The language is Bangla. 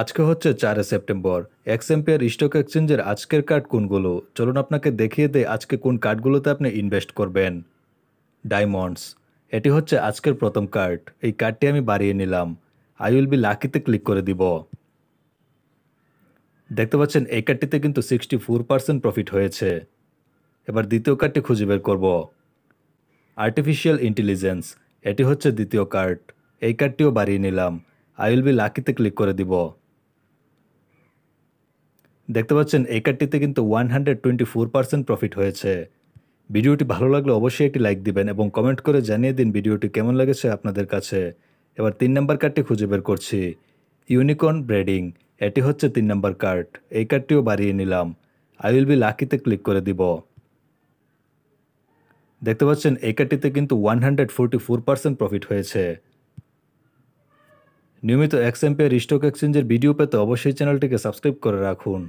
আজকে হচ্ছে চার সেপ্টেম্বর এক্সএমপিয়ার স্টক এক্সচেঞ্জের আজকের কার্ড কোনগুলো চলুন আপনাকে দেখিয়ে দেয় আজকে কোন কার্ডগুলোতে আপনি ইনভেস্ট করবেন ডায়মন্ডস এটি হচ্ছে আজকের প্রথম কার্ড এই কার্ডটি আমি বাড়িয়ে নিলাম আই উইল বি লাকিতে ক্লিক করে দিব দেখতে পাচ্ছেন এই কার্ডটিতে কিন্তু সিক্সটি ফোর পার্সেন্ট প্রফিট হয়েছে এবার দ্বিতীয় কার্ডটি খুঁজে বের করব আর্টিফিশিয়াল ইন্টেলিজেন্স এটি হচ্ছে দ্বিতীয় কার্ড এই কার্ডটিও বাড়িয়ে নিলাম আই উইল বি লাকিতে ক্লিক করে দিব দেখতে পাচ্ছেন এই কার্ডটিতে কিন্তু one hundred twenty four percent profit হয়েছে ভিডিওটি ভালো লাগলে অবশ্যই একটি লাইক দিবেন এবং কমেন্ট করে জানিয়ে দিন ভিডিওটি কেমন লেগেছে আপনাদের কাছে এবার তিন নম্বর কার্ডটি খুঁজে বের করছি ইউনিকর্ন ব্রেডিং এটি হচ্ছে তিন নম্বর কার্ড এই কার্ডটিও বাড়িয়ে নিলাম আই উইল বি লাকিতে ক্লিক করে দিব দেখতে পাচ্ছেন এই কার্ডটিতে কিন্তু one hundred forty four percent profit হয়েছে নিয়মিত এক্স এম্পেয়ার স্টক এক্সচেঞ্জের ভিডিও পেতে অবশ্যই চ্যানেলটিকে সাবস্ক্রাইব করে রাখুন